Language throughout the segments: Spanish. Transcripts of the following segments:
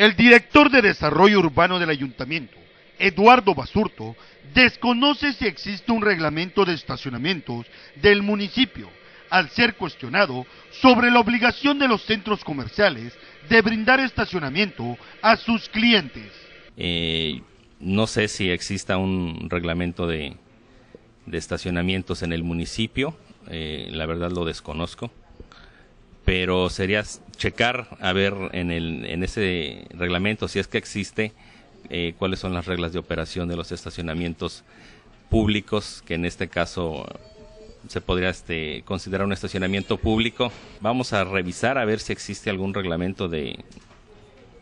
El director de Desarrollo Urbano del Ayuntamiento, Eduardo Basurto, desconoce si existe un reglamento de estacionamientos del municipio al ser cuestionado sobre la obligación de los centros comerciales de brindar estacionamiento a sus clientes. Eh, no sé si exista un reglamento de, estacionamientos en el municipio, eh, la verdad lo desconozco pero sería checar a ver en, el, en ese reglamento si es que existe eh, cuáles son las reglas de operación de los estacionamientos públicos que en este caso se podría este, considerar un estacionamiento público. Vamos a revisar a ver si existe algún reglamento de,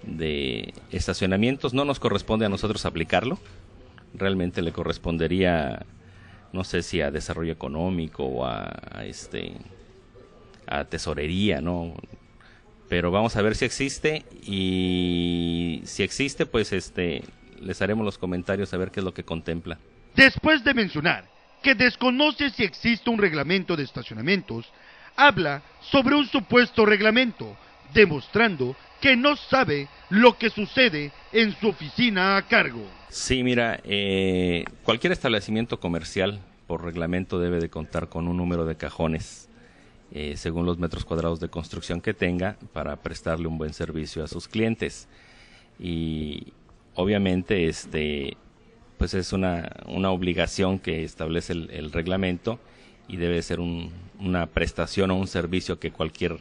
de estacionamientos. No nos corresponde a nosotros aplicarlo. Realmente le correspondería, no sé si a desarrollo económico o a este a tesorería, ¿no? Pero vamos a ver si existe y si existe, pues este, les haremos los comentarios a ver qué es lo que contempla. Después de mencionar que desconoce si existe un reglamento de estacionamientos, habla sobre un supuesto reglamento, demostrando que no sabe lo que sucede en su oficina a cargo. Sí, mira, eh, cualquier establecimiento comercial por reglamento debe de contar con un número de cajones eh, según los metros cuadrados de construcción que tenga para prestarle un buen servicio a sus clientes. Y obviamente este pues es una, obligación que establece el, reglamento y debe ser una prestación o un servicio que cualquier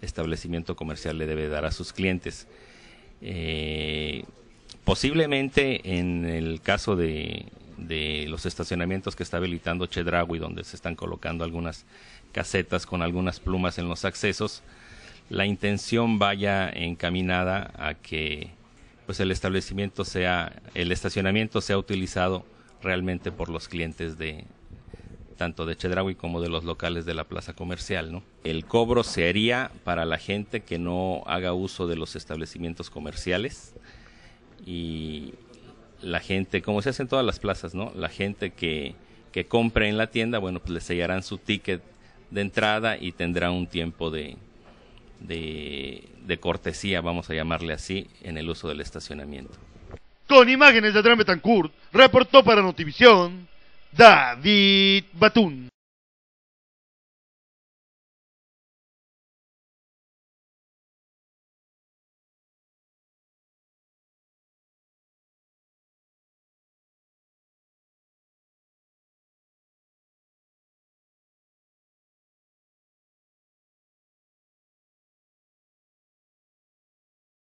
establecimiento comercial le debe dar a sus clientes. Eh, posiblemente en el caso de, de los estacionamientos que está habilitando Chedragui, donde se están colocando algunas casetas con algunas plumas en los accesos, la intención vaya encaminada a que pues el establecimiento sea el estacionamiento sea utilizado realmente por los clientes de tanto de Chedraui como de los locales de la plaza comercial, ¿no? El cobro se haría para la gente que no haga uso de los establecimientos comerciales y la gente, como se hace en todas las plazas, ¿no? La gente que, que compre en la tienda, bueno, pues le sellarán su ticket de entrada y tendrá un tiempo de, de, cortesía, vamos a llamarle así, en el uso del estacionamiento. Con imágenes de Betancourt, reportó para Notivisión David Batún.